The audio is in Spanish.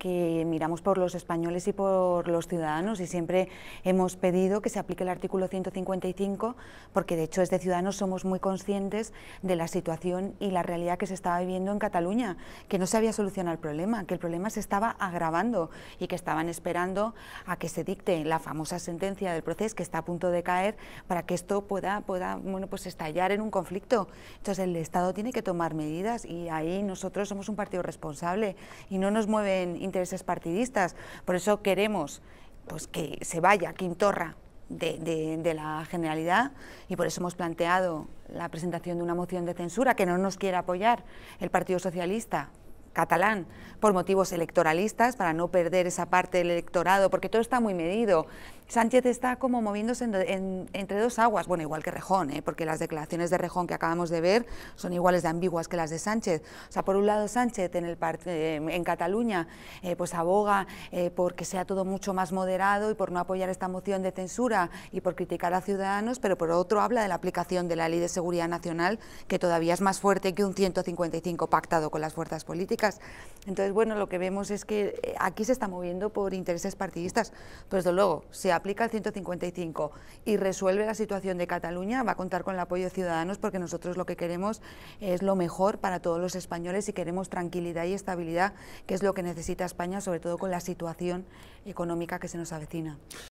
que miramos por los españoles y por los ciudadanos y siempre hemos pedido que se aplique el artículo 155 porque de hecho desde Ciudadanos somos muy conscientes de la situación y la realidad que se estaba viviendo en Cataluña, que no se había solucionado el problema, que el problema se estaba agravando y que estaban esperando a que se dicte la famosa sentencia del proceso que está a punto de caer para que esto pueda, pueda bueno, pues estallar en un conflicto. Entonces el Estado tiene que tomar medidas y ahí nosotros somos un partido responsable y no nos mueve en intereses partidistas. Por eso queremos pues, que se vaya Quintorra de, de, la Generalidad y por eso hemos planteado la presentación de una moción de censura que no nos quiere apoyar el Partido Socialista catalán por motivos electoralistas, para no perder esa parte del electorado, porque todo está muy medido. Sánchez está como moviéndose entre dos aguas, bueno, igual que Rejón, ¿eh? porque las declaraciones de Rejón que acabamos de ver son iguales de ambiguas que las de Sánchez. O sea, por un lado Sánchez en, eh, Cataluña eh, pues aboga por eh, porque sea todo mucho más moderado y por no apoyar esta moción de censura y por criticar a Ciudadanos, pero por otro habla de la aplicación de la Ley de Seguridad Nacional, que todavía es más fuerte que un 155 pactado con las fuerzas políticas. Entonces, bueno, lo que vemos es que eh, aquí se está moviendo por intereses partidistas. Pues luego, se aplica el 155 y resuelve la situación de Cataluña, va a contar con el apoyo de Ciudadanos porque nosotros lo que queremos es lo mejor para todos los españoles y queremos tranquilidad y estabilidad, que es lo que necesita España, sobre todo con la situación económica que se nos avecina.